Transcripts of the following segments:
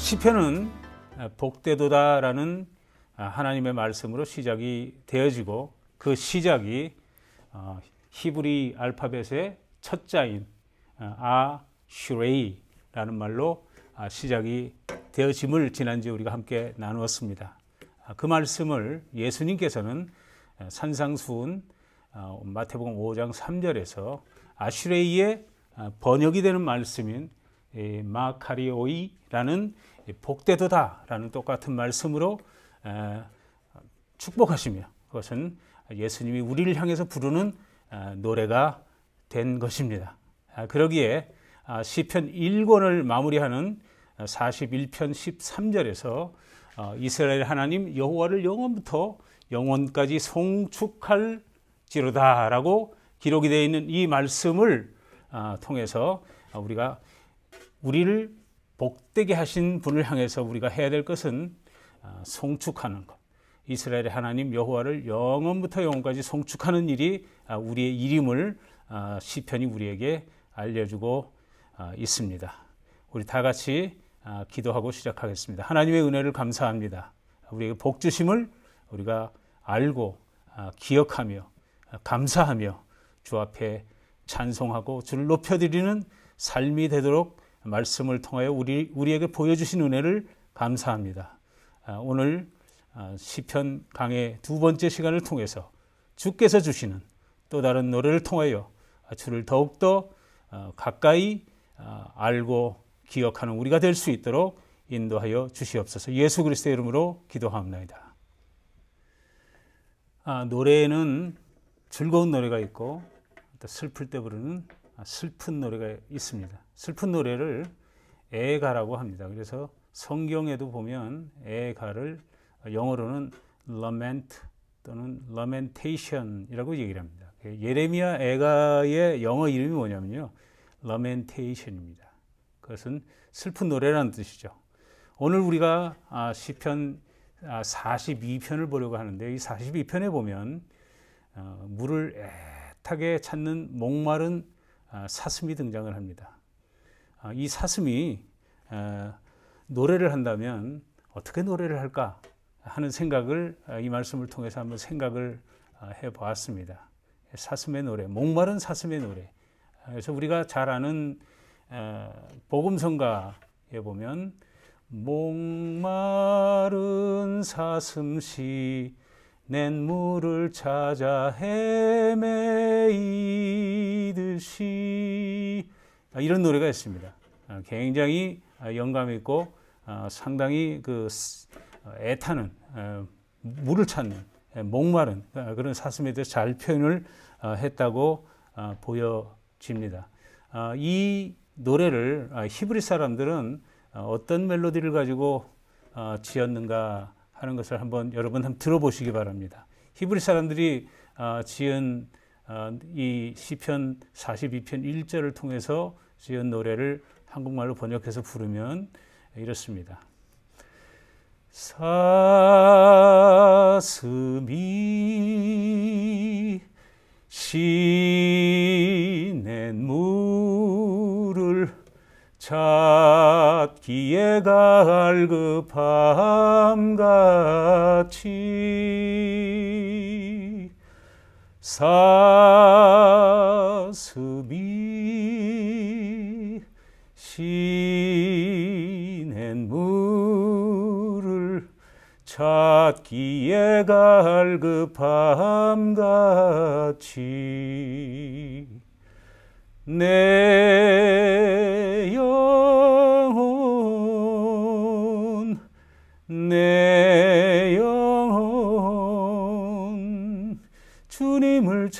시편은 복되도다라는 하나님의 말씀으로 시작이 되어지고 그 시작이 어, 히브리 알파벳의 첫자인 어, 아슈레이라는 말로 아, 시작이 되어짐을 지난주 우리가 함께 나누었습니다. 아, 그 말씀을 예수님께서는 어, 산상수훈 마태복음 5장 3절에서 아슈레이의 번역이 되는 말씀인 마카리오이라는 복되도다라는 똑같은 말씀으로 축복하시며 그것은 예수님이 우리를 향해서 부르는 노래가 된 것입니다. 아, 그러기에 아, 시편 1권을 마무리하는 41편 어, 13절에서 어, 이스라엘 하나님 여호와를 영원부터 영원까지 송축할지로다라고 기록이 되어 있는 이 말씀을 아, 통해서 우리가 우리를 복되게 하신 분을 향해서 우리가 해야 될 것은 아, 송축하는 것. 이스라엘의 하나님 여호와를 영원부터 영원까지 송축하는 일이 아, 우리의 일임을 아, 시편이 우리에게 알려주고 있습니다. 우리 다 같이 기도하고 시작하겠습니다. 하나님의 은혜를 감사합니다. 우리에게 복 주심을 우리가 알고 기억하며 감사하며 주 앞에 찬송하고 주를 높여드리는 삶이 되도록 말씀을 통하여 우리, 우리에게 보여주신 은혜를 감사합니다. 아, 오늘 아, 시편 강의 두 번째 시간을 통해서 주께서 주시는 또 다른 노래를 통하여 주를 더욱더 아, 가까이 알고 기억하는 우리가 될 수 있도록 인도하여 주시옵소서. 예수 그리스도의 이름으로 기도합니다. 아, 노래에는 즐거운 노래가 있고 또 슬플 때 부르는 아, 슬픈 노래가 있습니다. 슬픈 노래를 에가라고 합니다. 그래서 성경에도 보면 에가를 영어로는 lament 또는 lamentation이라고 얘기를 합니다. 예레미야 에가의 영어 이름이 뭐냐면요. lamentation입니다. 그것은 슬픈 노래라는 뜻이죠. 오늘 우리가 아, 시편 42편을 아, 보려고 하는데 이 42편에 보면 어, 물을 애타게 찾는 목마른 아, 사슴이 등장을 합니다. 아, 이 사슴이 아, 노래를 한다면 어떻게 노래를 할까 하는 생각을 이 말씀을 통해서 한번 생각을 해 보았습니다. 사슴의 노래, 목마른 사슴의 노래. 그래서 우리가 잘 아는 복음성가에 보면 목마른 사슴시 냇물을 찾아 헤매이듯이 아, 이런 노래가 있습니다. 아, 굉장히 아, 영감 있고 상당히 그 애타는 물을 찾는 예, 목마른 그런 사슴에 대해서 잘 표현을 했다고 보여집니다. 이 노래를 히브리 사람들은 어떤 멜로디를 가지고 지었는가 하는 것을 한번 여러분 한번 들어보시기 바랍니다. 히브리 사람들이 아, 지은 아, 이 시편 42편 1절을 통해서 지은 노래를 한국말로 번역해서 부르면 이렇습니다. 사슴이 시냇물 찾기에 갈급함 같이 사습이 신의 물을 찾기에 갈급함 같이 내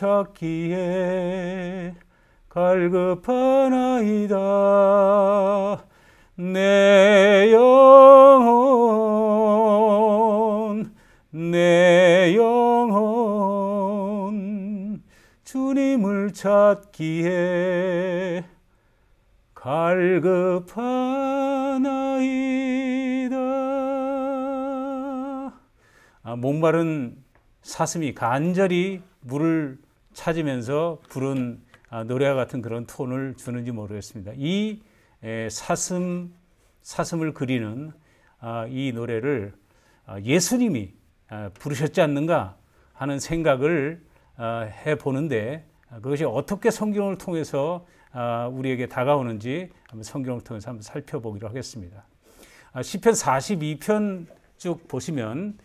찾기에 갈급하나이다 내 영혼 내 영혼 주님을 찾기에 갈급하나이다 아, 목마른 사슴이 간절히 물을 찾으면서 부른 아, 노래와 같은 그런 톤을 주는지 모르겠습니다. 이 사슴 사슴을 그리는 아, 이 노래를 아, 예수님이 부르셨지 않는가 하는 생각을 해 보는데 그것이 어떻게 성경을 통해서 우리에게 다가오는지 한번 성경을 통해서 한번 살펴보기로 하겠습니다. 시편 42편 쭉 보시면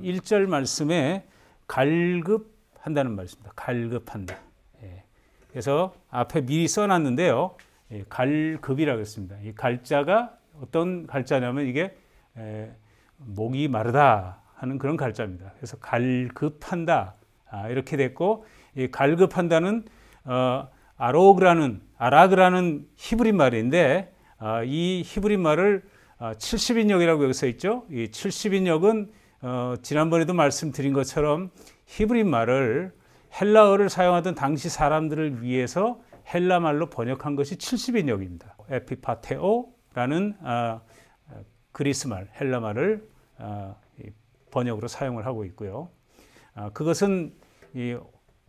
1절 말씀에 갈급 한다는 말입니다. 갈급한다. 예. 그래서 앞에 미리 써놨는데요. 예, 갈급이라고 했습니다. 이 갈자가 어떤 갈자냐면 이게 에, 목이 마르다 하는 그런 갈자입니다. 그래서 갈급한다 아, 이렇게 됐고 이 갈급한다는 어, 아로그라는 아라그라는 히브리 말인데 아, 이 히브리 말을 아, 70인역이라고 여기 써 있죠. 이 70인역은 어, 지난번에도 말씀드린 것처럼 히브리 말을 헬라어를 사용하던 당시 사람들을 위해서 헬라 말로 번역한 것이 70인역입니다. 에피파테오라는 아, 그리스 말, 헬라 말을 아, 번역으로 사용을 하고 있고요. 아, 그것은 이,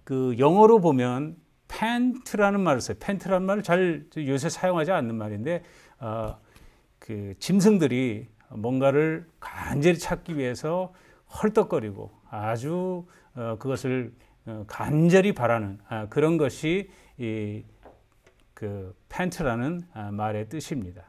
그 영어로 보면 팬트라는 말을 써요. 팬트라는 말을 잘 요새 사용하지 않는 말인데 어, 그 짐승들이 뭔가를 간절히 찾기 위해서 헐떡거리고 아주 어, 그것을 어, 간절히 바라는 아, 그런 것이 이그 펜트라는 아, 말의 뜻입니다.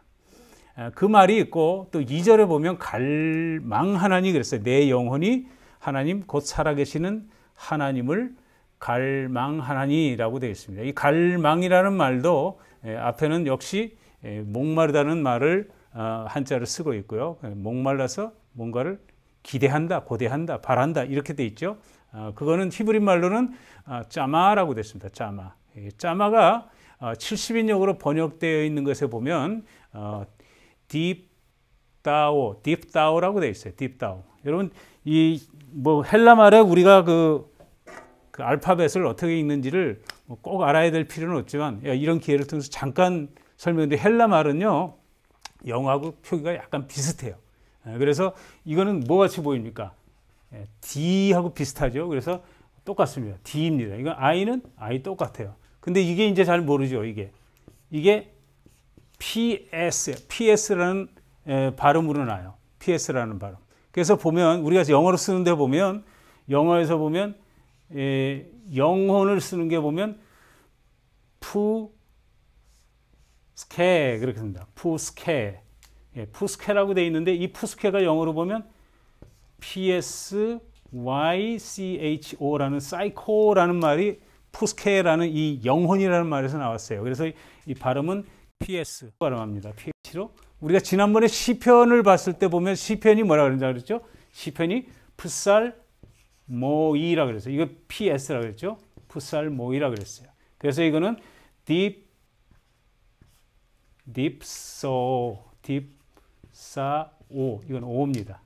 아, 그 말이 있고 또 2절에 보면 갈망하나니 그랬어요. 내 영혼이 하나님 곧 살아계시는 하나님을 갈망하나니라고 되어 있습니다. 이 갈망이라는 말도 예, 앞에는 역시 예, 목마르다는 말을 어, 한자를 쓰고 있고요. 예, 목말라서 뭔가를 기대한다, 고대한다, 바란다 이렇게 돼 있죠. 아, 그거는 히브리 말로는 아, 짜마라고 됐습니다. 짜마. 짜마가 70인역으로 아, 번역되어 있는 것에 보면 어, deep d 라고돼 있어요. d e e 여러분 이 뭐 헬라 말에 우리가 그, 그 알파벳을 어떻게 읽는지를 뭐 꼭 알아야 될 필요는 없지만 이런 기회를 통해서 잠깐 설명드린 헬라 말은요 영어하고 표기가 약간 비슷해요. 예, 그래서 이거는 뭐 같이 보입니까? 예, D하고 비슷하죠. 그래서 똑같습니다. D입니다. 이건 I는 I 똑같아요. 근데 이게 이제 잘 모르죠. 이게 이게 PS, PS라는 예, 발음으로 나요. PS라는 발음. 그래서 보면 우리가 영어로 쓰는데 보면 영어에서 보면 에, 영혼을 쓰는 게 보면 푸스케 그렇게 씁니다. 푸스케 예, 푸스케라고 돼 있는데 이 푸스케가 영어로 보면 PSYCHO라는 사이코라는 말이 푸스케라는 이 영혼이라는 말에서 나왔어요. 그래서 이 발음은 PS 발음합니다. PS로 우리가 지난번에 시편을 봤을 때 보면 시편이 뭐라 그런다 그랬죠? 시편이 풋살 모이라 그랬어 요 이거 PS라 그랬죠? 풋살 모이라 그랬어요. 그래서 이거는 deep d e p s o d e p 사, 오. 이건 오입니다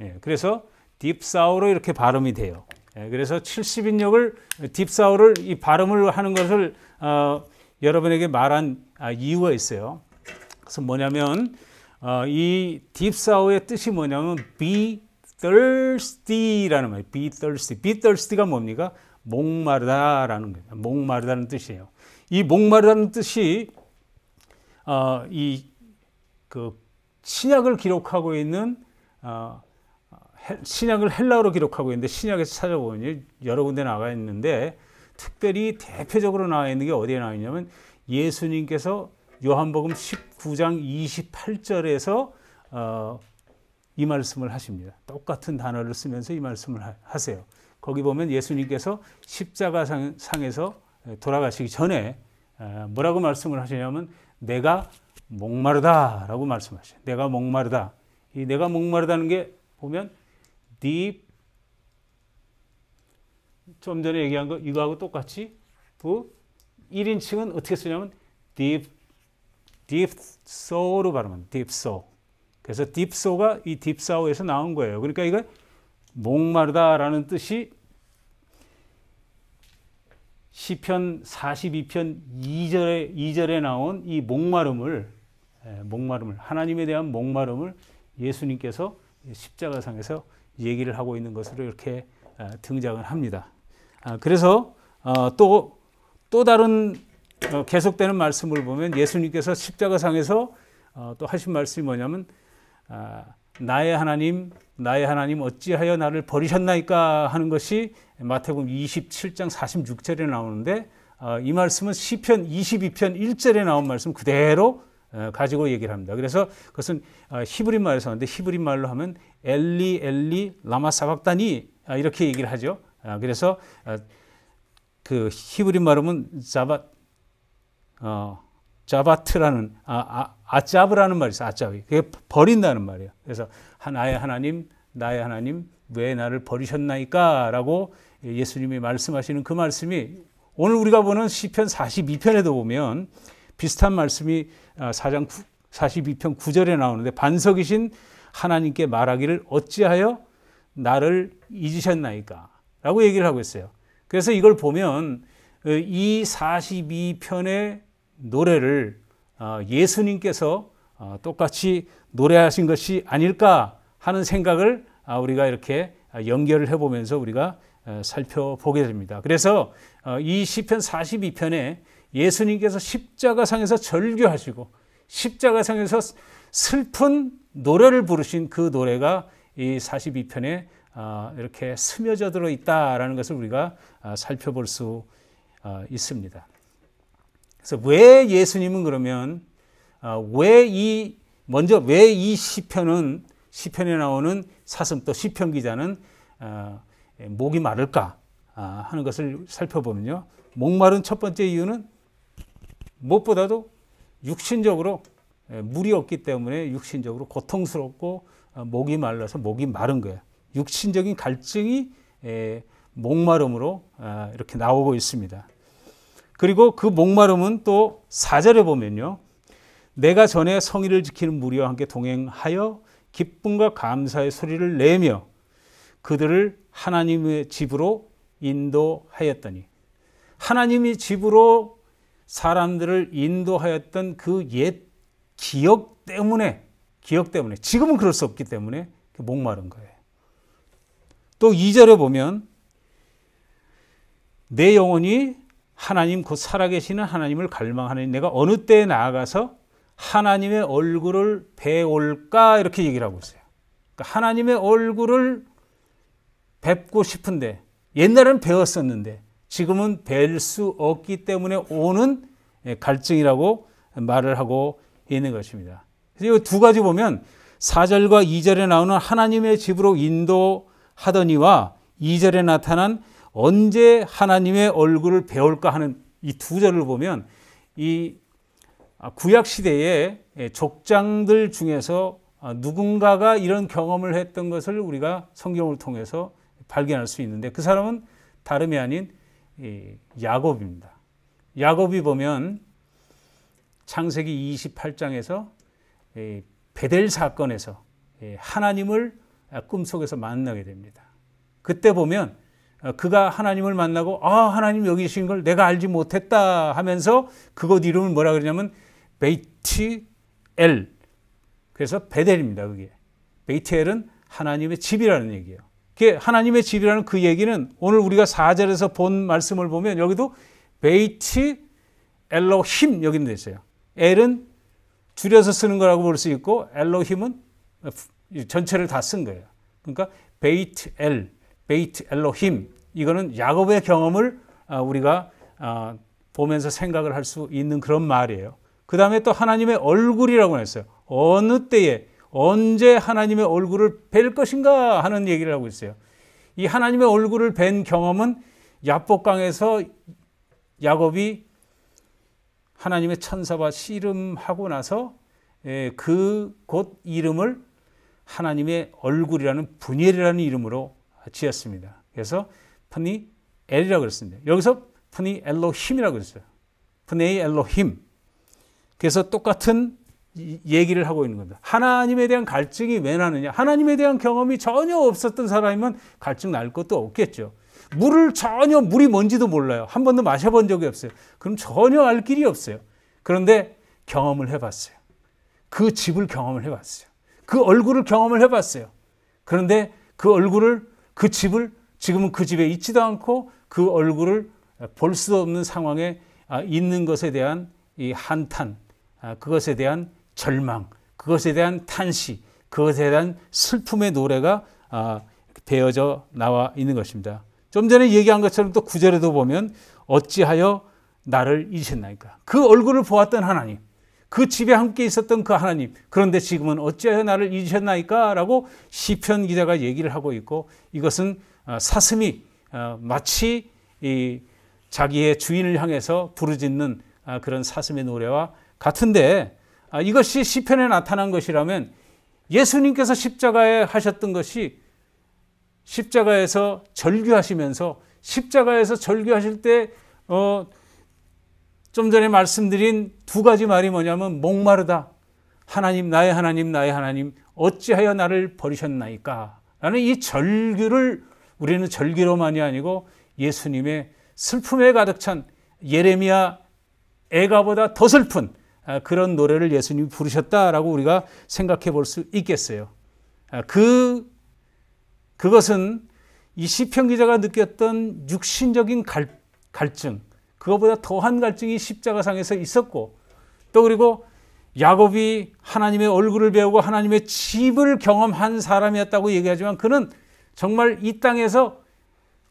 예, 그래서 딥사우로 이렇게 발음이 돼요. 예, 그래서 70인역을 딥사우를 이 발음을 하는 것을 어, 여러분에게 말한 아, 이유가 있어요. 그래서 뭐냐면 어, 이 딥사우의 뜻이 뭐냐면 be thirsty라는 말이에요. be thirsty. be thirsty가 뭡니까? 목마르다라는 거예요. 목마르다는 뜻이에요. 이 목마르다는 뜻이 어, 이그 신약을 기록하고 있는 어, 신약을 헬라어로 기록하고 있는데 신약에서 찾아보니 여러 군데 나와 있는데 특별히 대표적으로 나와 있는 게 어디에 나와 있냐면 예수님께서 요한복음 19장 28절에서 어, 이 말씀을 하십니다. 똑같은 단어를 쓰면서 이 말씀을 하세요. 거기 보면 예수님께서 십자가상에서 돌아가시기 전에 어, 뭐라고 말씀을 하시냐면 내가 목마르다라고 말씀하셔 내가 목마르다. 이 내가 목마르다는 게 보면 deep 좀 전에 얘기한 거 이거하고 똑같이 그 1인칭은 어떻게 쓰냐면 deep deep soul로 발음하 deep soul. 그래서 deep soul가 이 deep soul에서 나온 거예요. 그러니까 이거 목마르다라는 뜻이 시편 42편 2절에 2절에 나온 이 목마름을 목마름을 하나님에 대한 목마름을 예수님께서 십자가상에서 얘기를 하고 있는 것으로 이렇게 어, 등장을 합니다. 아, 그래서 또또 어, 다른 어, 계속되는 말씀을 보면 예수님께서 십자가상에서 또 하신 말씀이 뭐냐면 아, 나의 하나님 나의 하나님 어찌하여 나를 버리셨나이까 하는 것이 마태복음 27장 46절에 나오는데 이 말씀은 시편 22편 1절에 나온 말씀 그대로 어, 가지고 얘기를 합니다. 그래서 그것은 어, 히브리 말에서 하는데 히브리 말로 하면 엘리 엘리 라마 사박다니 아, 이렇게 얘기를 하죠. 아, 그래서 아, 그 히브리 말로는 자바 어, 자바트라는 아, 아 짜브라는 말이 있어. 아짜브. 그게 버린다는 말이에요. 그래서 나의 하나님, 나의 하나님 왜 나를 버리셨나이까라고 예수님이 말씀하시는 그 말씀이 오늘 우리가 보는 시편 42편에도 보면 비슷한 말씀이 4장 42편 9절에 나오는데 반석이신 하나님께 말하기를 어찌하여 나를 잊으셨나이까 라고 얘기를 하고 있어요. 그래서 이걸 보면 어, 이 42편의 노래를 어, 예수님께서 어, 똑같이 노래하신 것이 아닐까 하는 생각을 아, 우리가 이렇게 연결을 해보면서 우리가 살펴보게 됩니다. 그래서 이 시편 42편에 예수님께서 십자가상에서 절규하시고 십자가상에서 슬픈 노래를 부르신 그 노래가 이 42편에 아, 이렇게 스며져 들어 있다라는 것을 우리가 아, 살펴볼 수 아, 있습니다. 그래서 왜 예수님은 그러면 왜이 먼저 왜 이 시편은 시편에 나오는 사슴 또 시편 기자는 예, 목이 마를까 하는 것을 살펴보면요. 목마른 첫 번째 이유는 무엇보다도 육신적으로 예, 물이 없기 때문에 육신적으로 고통스럽고 아, 목이 말라서 목이 마른 거야. 육신적인 갈증이 예, 목마름으로 아, 이렇게 나오고 있습니다. 그리고 그 목마름은 또 4절에 보면요. 내가 전에 성의를 지키는 무리와 함께 동행하여 기쁨과 감사의 소리를 내며 그들을 하나님의 집으로 인도하였더니 하나님이 집으로 사람들을 인도하였던 그 옛 기억 때문에 기억 때문에 지금은 그럴 수 없기 때문에 그 목마른 거예요. 또 2절에 보면 내 영혼이 하나님 곧그 살아계시는 하나님을 갈망하는 내가 어느 때에 나아가서 하나님의 얼굴을 배울까 이렇게 얘기를 하고 있어요. 그러니까 하나님의 얼굴을 뵙고 싶은데 옛날에는 배웠었는데 지금은 뵐 수 없기 때문에 오는 예, 갈증이라고 말을 하고 있는 것입니다. 그래서 이두 가지 보면 4절과 2절에 나오는 하나님의 집으로 인도하더니와 2절에 나타난 언제 하나님의 얼굴을 배울까 하는 이 두 절을 보면 이 아, 구약 시대의 예, 족장들 중에서 아, 누군가가 이런 경험을 했던 것을 우리가 성경을 통해서 발견할 수 있는데 그 사람은 다름이 아닌 예, 야곱입니다. 야곱이 보면 창세기 28장에서 예, 베델 사건에서 예, 하나님을 꿈속에서 만나게 됩니다. 그때 보면 어, 그가 하나님을 만나고 아 하나님 여기 신걸 내가 알지 못했다 하면서 그곳 이름을 뭐라 그러냐면 베이티엘 그래서 베델입니다 그게 베이티엘은 하나님의 집이라는 얘기예요 그 하나님의 질이라는 그 얘기는 오늘 우리가 4절에서 본 말씀을 보면 여기도 베이치 엘로힘 여기는 돼 있어요. 엘은 줄여서 쓰는 거라고 볼 수 있고 엘로힘은 전체를 다 쓴 거예요. 그러니까 베이트 엘, 베이트 엘로힘 이거는 야곱의 경험을 아, 우리가 아, 보면서 생각을 할 수 있는 그런 말이에요. 그 다음에 또 하나님의 얼굴이라고 했어요. 어느 때에 언제 하나님의 얼굴을 뵐 것인가 하는 얘기를 하고 있어요. 이 하나님의 얼굴을 뵌 경험은 야복강에서 야곱이 하나님의 천사와 씨름하고 나서 예, 그곧 이름을 하나님의 얼굴이라는 분열이라는 이름으로 지었습니다. 그래서 푸니 엘이라고 그습니다 여기서 푸니 엘로힘이라고 그어요 푸네이 엘로힘. 그래서 똑같은 얘기를 하고 있는 겁니다. 하나님에 대한 갈증이 왜 나느냐? 하나님에 대한 경험이 전혀 없었던 사람이면 갈증 날 것도 없겠죠. 물을 전혀 물이 뭔지도 몰라요. 한 번도 마셔본 적이 없어요. 그럼 전혀 알 길이 없어요. 그런데 경험을 해봤어요. 그 집을 경험을 해봤어요. 그 얼굴을 경험을 해봤어요. 그런데 그 얼굴을 그 집을 지금은 그 집에 있지도 않고 그 얼굴을 볼수 없는 상황에 아, 있는 것에 대한 이 한탄, 아, 그것에 대한 절망, 그것에 대한 탄식, 그것에 대한 슬픔의 노래가 아, 배어져 나와 있는 것입니다. 좀 전에 얘기한 것처럼 또 구절에도 보면 어찌하여 나를 잊으셨나이까. 그 얼굴을 보았던 하나님, 그 집에 함께 있었던 그 하나님, 그런데 지금은 어찌하여 나를 잊으셨나이까? 라고 시편 기자가 얘기를 하고 있고 이것은 아, 사슴이 아, 마치 자기의 주인을 향해서 부르짖는 그런 사슴의 노래와 같은데 아, 이것이 시편에 나타난 것이라면 예수님께서 십자가에 하셨던 것이 십자가에서 절규하시면서 십자가에서 절규하실 때 어, 좀 전에 말씀드린 두 가지 말이 뭐냐면 목마르다. 하나님 나의 하나님 나의 하나님 어찌하여 나를 버리셨나이까? 라는 이 절규를 우리는 절규로만이 아니고 예수님의 슬픔에 가득 찬 예레미야 애가보다 더 슬픈 아, 그런 노래를 예수님이 부르셨다라고 우리가 생각해 볼 수 있겠어요. 아, 그 그것은 이 시편 기자가 느꼈던 육신적인 갈, 갈증 그것보다 더한 갈증이 십자가상에서 있었고 또 그리고 야곱이 하나님의 얼굴을 배우고 하나님의 집을 경험한 사람이었다고 얘기하지만 그는 정말 이 땅에서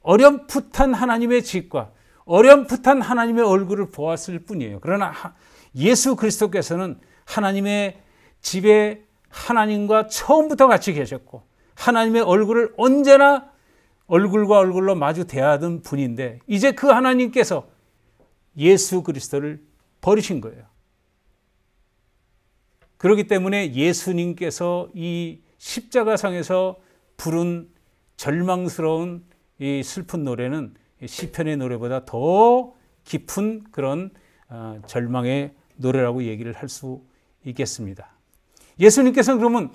어렴풋한 하나님의 집과 어렴풋한 하나님의 얼굴을 보았을 뿐이에요. 그러나 예수 그리스도께서는 하나님의 집에 하나님과 처음부터 같이 계셨고 하나님의 얼굴을 언제나 얼굴과 얼굴로 마주 대하던 분인데 이제 그 하나님께서 예수 그리스도를 버리신 거예요. 그렇기 때문에 예수님께서 이 십자가상에서 부른 절망스러운 이 슬픈 노래는 시편의 노래보다 더 깊은 그런 어, 절망의 노래라고 얘기를 할 수 있겠습니다. 예수님께서는 그러면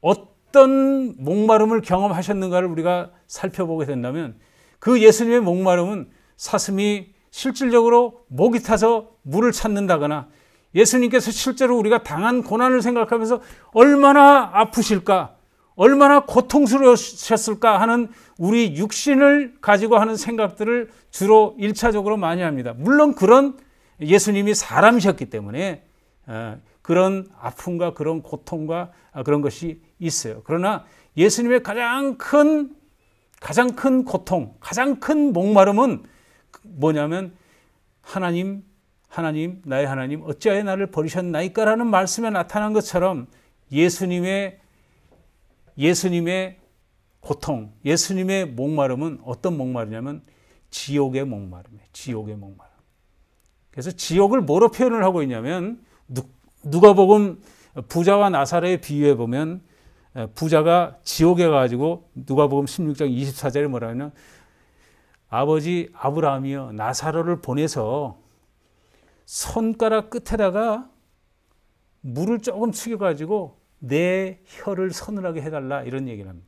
어떤 목마름을 경험하셨는가를 우리가 살펴보게 된다면 그 예수님의 목마름은 사슴이 실질적으로 목이 타서 물을 찾는다거나 예수님께서 실제로 우리가 당한 고난을 생각하면서 얼마나 아프실까, 얼마나 고통스러우셨을까 하는 우리 육신을 가지고 하는 생각들을 주로 일차적으로 많이 합니다. 물론 그런 예수님이 사람이셨기 때문에 어, 그런 아픔과 그런 고통과 그런 것이 있어요. 그러나 예수님의 가장 큰 가장 큰 고통, 가장 큰 목마름은 뭐냐면 하나님 하나님 나의 하나님 어찌하여 나를 버리셨나이까라는 말씀에 나타난 것처럼 예수님의 예수님의 고통, 예수님의 목마름은 어떤 목마름이냐면 지옥의 목마름이에요. 지옥의 목마름. 그래서 지옥을 뭐로 표현을 하고 있냐면 누가복음 부자와 나사로에 비유해 보면 부자가 지옥에 가지고 누가복음 16장 24절에 뭐라 하면 냐 아버지 아브라함이여 나사로를 보내서 손가락 끝에다가 물을 조금 튀겨 가지고 내 혀를 서늘하게 해달라 이런 얘기를 합니다.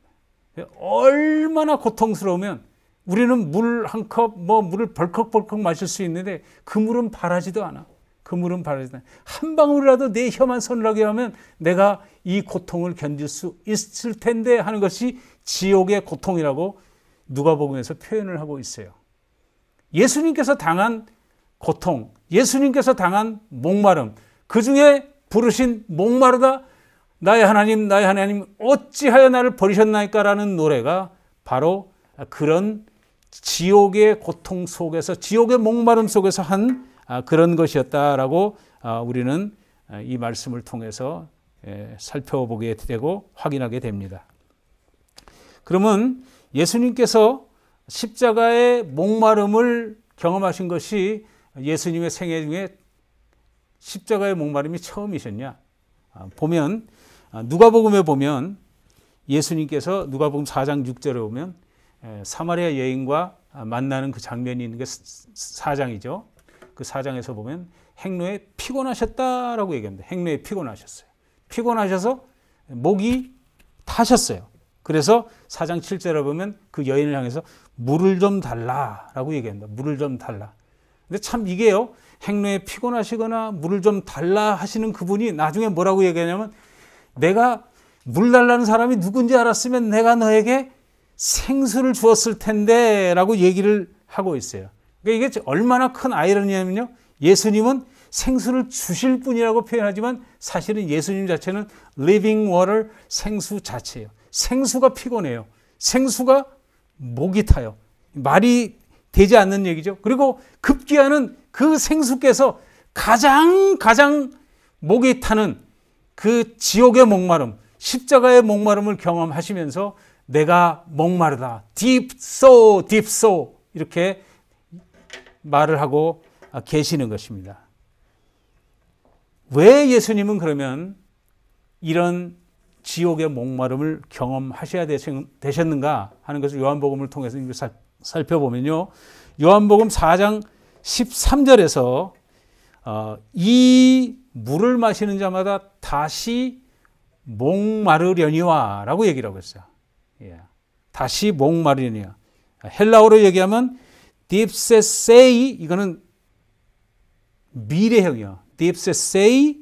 얼마나 고통스러우면 우리는 물 한 컵, 뭐 물을 벌컥벌컥 마실 수 있는데 그 물은 바라지도 않아. 그 물은 바라지도 않아. 한 방울이라도 내 혀만 서을하게 하면 내가 이 고통을 견딜 수 있을 텐데 하는 것이 지옥의 고통이라고 누가보음에서 표현을 하고 있어요. 예수님께서 당한 고통, 예수님께서 당한 목마름, 그 중에 부르신 목마르다, 나의 하나님, 나의 하나님, 어찌하여 나를 버리셨나이까라는 노래가 바로 그런 지옥의 고통 속에서 지옥의 목마름 속에서 한 아, 그런 것이었다라고 아, 우리는 아, 이 말씀을 통해서 예, 살펴보게 되고 확인하게 됩니다. 그러면 예수님께서 십자가의 목마름을 경험하신 것이 예수님의 생애 중에 십자가의 목마름이 처음이셨냐? 보면 누가복음에 보면 예수님께서 누가복음 4장 6절에 보면 예, 사마리아 여인과 만나는 그 장면이 있는 게 사장이죠그사장에서 보면 행로에 피곤하셨다라고 얘기합니다. 행로에 피곤하셨어요. 피곤하셔서 목이 타셨어요. 그래서 사장칠절에 보면 그 여인을 향해서 물을 좀 달라라고 얘기합니다. 물을 좀 달라. 근데 참 이게요. 행로에 피곤하시거나 물을 좀 달라 하시는 그분이 나중에 뭐라고 얘기하냐면 내가 물 달라는 사람이 누군지 알았으면 내가 너에게 생수를 주었을 텐데 라고 얘기를 하고 있어요. 그러니까 이게 얼마나 큰 아이러니냐면요. 예수님은 생수를 주실 분이라고 표현하지만 사실은 예수님 자체는 living water 생수 자체예요. 생수가 피곤해요. 생수가 목이 타요. 말이 되지 않는 얘기죠. 그리고 급기야는 그 생수께서 가장 가장 목이 타는 그 지옥의 목마름, 십자가의 목마름을 경험하시면서 내가 목마르다. deep so, deep so. 이렇게 말을 하고 계시는 것입니다. 왜 예수님은 그러면 이런 지옥의 목마름을 경험하셔야 되셨는가 하는 것을 요한복음을 통해서 살펴보면요. 요한복음 4장 13절에서 어, 이 물을 마시는 자마다 다시 목마르려니와 라고 얘기를 하고 있어요. 예. 다시 목마르니라. 헬라어로 얘기하면 딥세세이 이거는 미래형이요. 딥세세이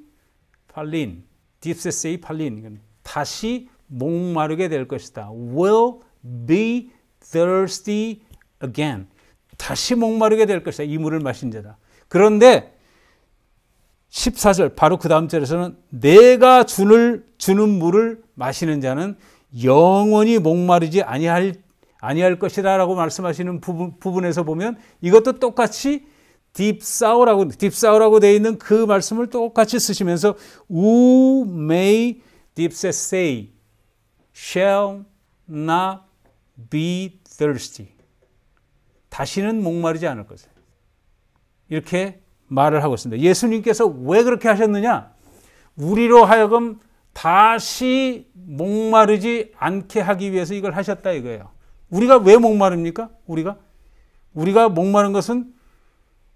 팔린. 딥세세이 팔린. 이건 다시 목마르게 될 것이다. will be thirsty again. 다시 목마르게 될 것이다. 이 물을 마신 자다. 그런데 14절 바로 그 다음 절에서는 내가 주를 주는 물을 마시는 자는 영원히 목마르지 아니할 아니할 것이다라고 말씀하시는 부분, 부분에서 보면 이것도 똑같이 딥사우라고 딥사우라고 돼 있는 그 말씀을 똑같이 쓰시면서 who may d e e p s a y shall not be thirsty 다시는 목마르지 않을 것을 이렇게 말을 하고 있습니다. 예수님께서 왜 그렇게 하셨느냐? 우리로 하여금 다시 목마르지 않게 하기 위해서 이걸 하셨다 이거예요. 우리가 왜 목마릅니까? 우리가 우리가 목마른 것은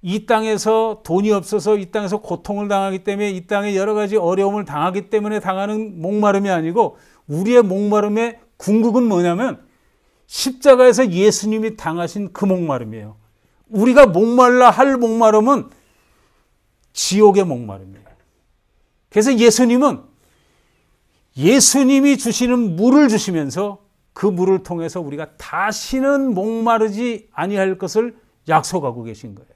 이 땅에서 돈이 없어서 이 땅에서 고통을 당하기 때문에 이 땅에 여러 가지 어려움을 당하기 때문에 당하는 목마름이 아니고 우리의 목마름의 궁극은 뭐냐면 십자가에서 예수님이 당하신 그 목마름이에요. 우리가 목말라 할 목마름은 지옥의 목마름이에요. 그래서 예수님은 예수님이 주시는 물을 주시면서 그 물을 통해서 우리가 다시는 목마르지 아니할 것을 약속하고 계신 거예요.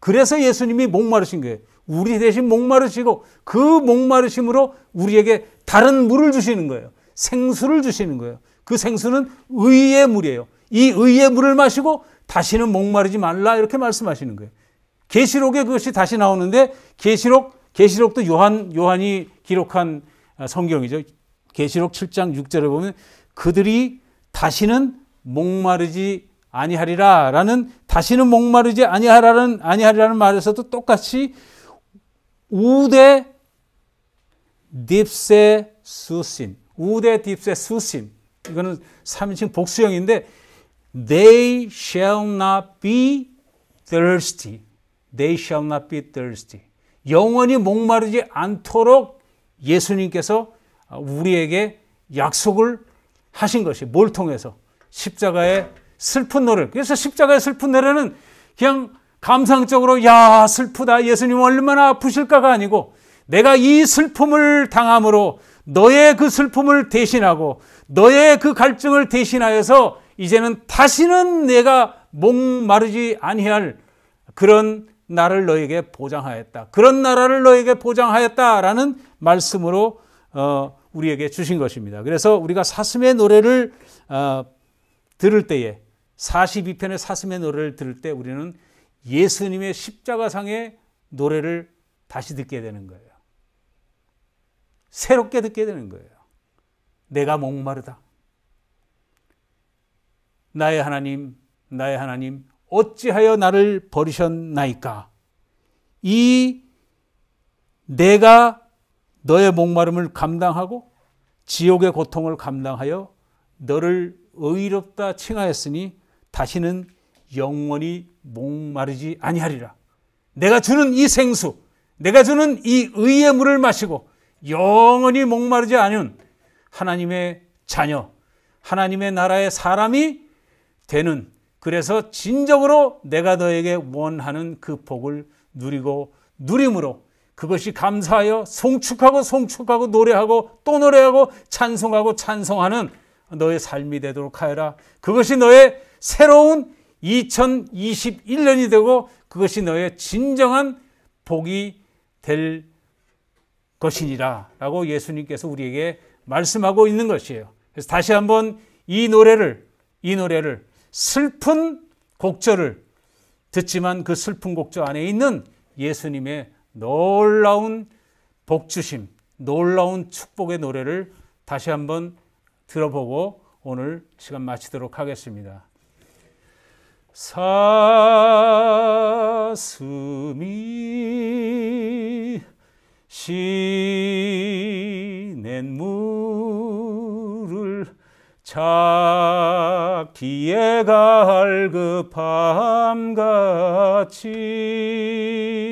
그래서 예수님이 목마르신 거예요. 우리 대신 목마르시고 그 목마르심으로 우리에게 다른 물을 주시는 거예요. 생수를 주시는 거예요. 그 생수는 의의 물이에요. 이 의의 물을 마시고 다시는 목마르지 말라 이렇게 말씀하시는 거예요. 계시록에 그것이 다시 나오는데 계시록 계시록도 요한 요한이 기록한 아, 성경이죠. 계시록 7장 6절에 보면 그들이 다시는 목마르지 아니하리라라는 다시는 목마르지 아니하라는 아니하리라는 말에서도 똑같이 우대 딥세 수신 우대 딥세 수신 이거는 3인칭 복수형인데 they shall not be thirsty they shall not be thirsty 영원히 목마르지 않도록 예수님께서 우리에게 약속을 하신 것이 뭘 통해서 십자가의 슬픈 노래. 그래서 십자가의 슬픈 노래는 그냥 감상적으로 야 슬프다 예수님 얼마나 아프실까가 아니고 내가 이 슬픔을 당함으로 너의 그 슬픔을 대신하고 너의 그 갈증을 대신하여서 이제는 다시는 내가 목마르지 아니할 그런 나를 너에게 보장하였다. 그런 나라를 너에게 보장하였다라는 말씀으로 어, 우리에게 주신 것입니다. 그래서 우리가 사슴의 노래를 어, 들을 때에 42편의 사슴의 노래를 들을 때 우리는 예수님의 십자가상의 노래를 다시 듣게 되는 거예요. 새롭게 듣게 되는 거예요. 내가 목마르다. 나의 하나님, 나의 하나님, 어찌하여 나를 버리셨나이까? 이 내가 너의 목마름을 감당하고 지옥의 고통을 감당하여 너를 의롭다 칭하였으니 다시는 영원히 목마르지 아니하리라. 내가 주는 이 생수, 내가 주는 이 의의 물을 마시고 영원히 목마르지 않은 하나님의 자녀, 하나님의 나라의 사람이 되는 그래서 진정으로 내가 너에게 원하는 그 복을 누리고 누림으로 그것이 감사하여 송축하고 송축하고 노래하고 또 노래하고 찬송하고 찬송하는 너의 삶이 되도록 하여라. 그것이 너의 새로운 2021년이 되고 그것이 너의 진정한 복이 될 것이니라 라고 예수님께서 우리에게 말씀하고 있는 것이에요. 그래서 다시 한번 이 노래를, 이 노래를 슬픈 곡절을 듣지만 그 슬픈 곡절 안에 있는 예수님의 놀라운 복주심, 놀라운 축복의 노래를 다시 한번 들어보고 오늘 시간 마치도록 하겠습니다. 사슴이 시낸 물을 찾기에 갈급함같이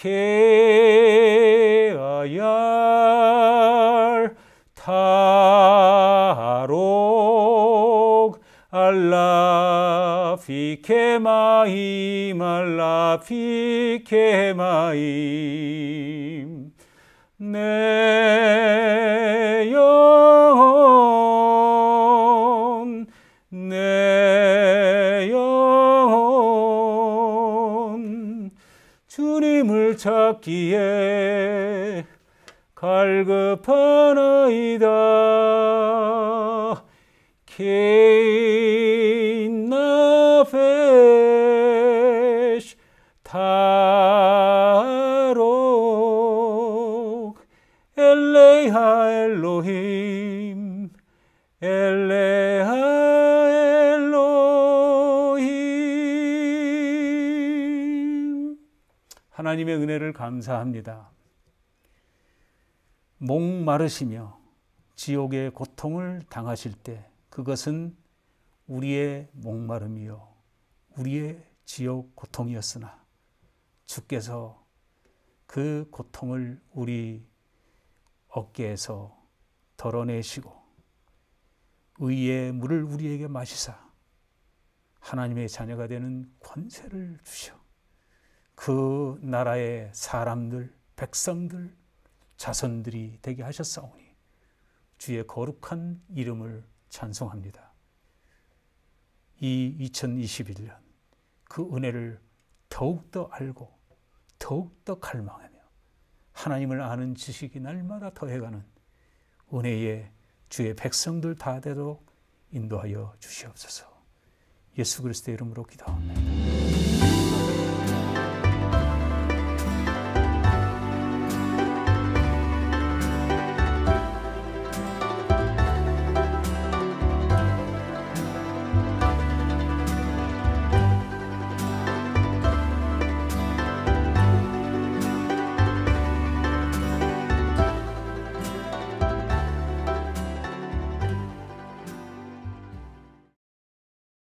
케아얄 타록 알라피케마임 알라피케마임 네 뒤에 갈급하나이다. 은혜를 감사합니다. 목마르시며 지옥의 고통을 당하실 때 그것은 우리의 목마름이요. 우리의 지옥 고통이었으나 주께서 그 고통을 우리 어깨에서 덜어내시고 의의 물을 우리에게 마시사 하나님의 자녀가 되는 권세를 주셔. 그 나라의 사람들, 백성들, 자손들이 되게 하셨사오니 주의 거룩한 이름을 찬송합니다. 이 2021년 그 은혜를 더욱더 알고 더욱더 갈망하며 하나님을 아는 지식이 날마다 더해가는 은혜의 주의 백성들 다 되도록 인도하여 주시옵소서. 예수 그리스도의 이름으로 기도합니다.